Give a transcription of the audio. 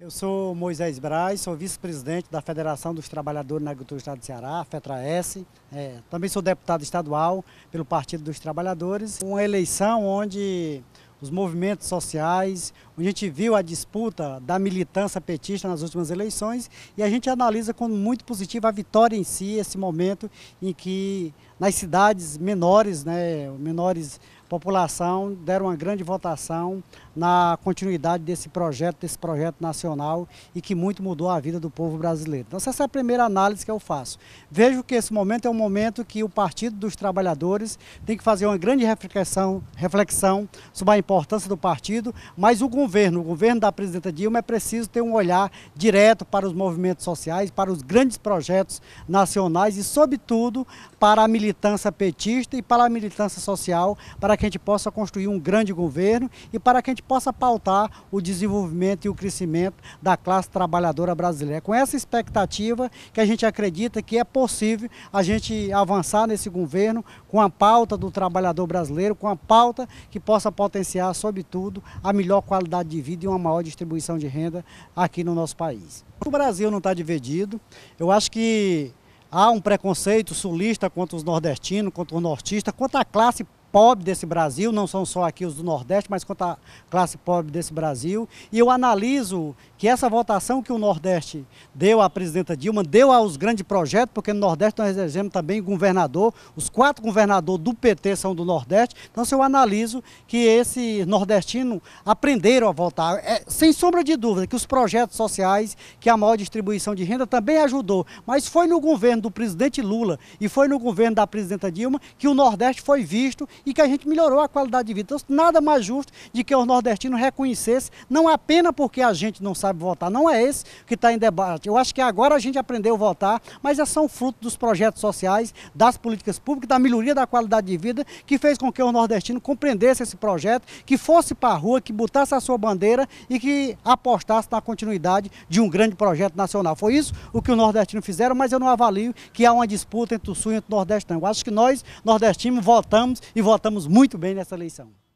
Eu sou Moisés Braz, sou vice-presidente da Federação dos Trabalhadores na Agricultura do Estado do Ceará, FETRAS. É, também sou deputado estadual pelo Partido dos Trabalhadores. Uma eleição onde os movimentos sociais, onde a gente viu a disputa da militância petista nas últimas eleições e a gente analisa como muito positiva a vitória em si, esse momento em que nas cidades menores, né, menores população deram uma grande votação na continuidade desse projeto, desse projeto nacional e que muito mudou a vida do povo brasileiro. Então essa é a primeira análise que eu faço. Vejo que esse momento é um momento que o Partido dos Trabalhadores tem que fazer uma grande reflexão, reflexão sobre a importância do partido, mas o governo, o governo da presidenta Dilma é preciso ter um olhar direto para os movimentos sociais, para os grandes projetos nacionais e, sobretudo, para a militância petista e para a militância social, para que a gente possa construir um grande governo e para que a gente possa pautar o desenvolvimento e o crescimento da classe trabalhadora brasileira. Com essa expectativa que a gente acredita que é possível a gente avançar nesse governo com a pauta do trabalhador brasileiro, com a pauta que possa potenciar, sobretudo, a melhor qualidade de vida e uma maior distribuição de renda aqui no nosso país. O Brasil não está dividido. Eu acho que há um preconceito sulista contra os nordestinos, contra os nortistas, contra a classe pobre desse Brasil, não são só aqui os do Nordeste, mas quanto à classe pobre desse Brasil. E eu analiso que essa votação que o Nordeste deu à presidenta Dilma, deu aos grandes projetos, porque no Nordeste nós elegemos também governador, os quatro governadores do PT são do Nordeste. Então, se eu analiso que esse nordestino aprenderam a votar, é, sem sombra de dúvida que os projetos sociais, que a maior distribuição de renda também ajudou, mas foi no governo do presidente Lula e foi no governo da presidenta Dilma que o Nordeste foi visto e que a gente melhorou a qualidade de vida. Então, nada mais justo de que o nordestino reconhecesse não apenas é porque a gente não sabe votar, não é esse que está em debate. Eu acho que agora a gente aprendeu a votar, mas é são fruto dos projetos sociais, das políticas públicas, da melhoria da qualidade de vida, que fez com que o nordestino compreendesse esse projeto, que fosse para a rua, que botasse a sua bandeira e que apostasse na continuidade de um grande projeto nacional. Foi isso o que os nordestinos fizeram, mas eu não avalio que há uma disputa entre o Sul e o Nordeste, não. Eu acho que nós, nordestinos, votamos e votamos votamos muito bem nessa eleição.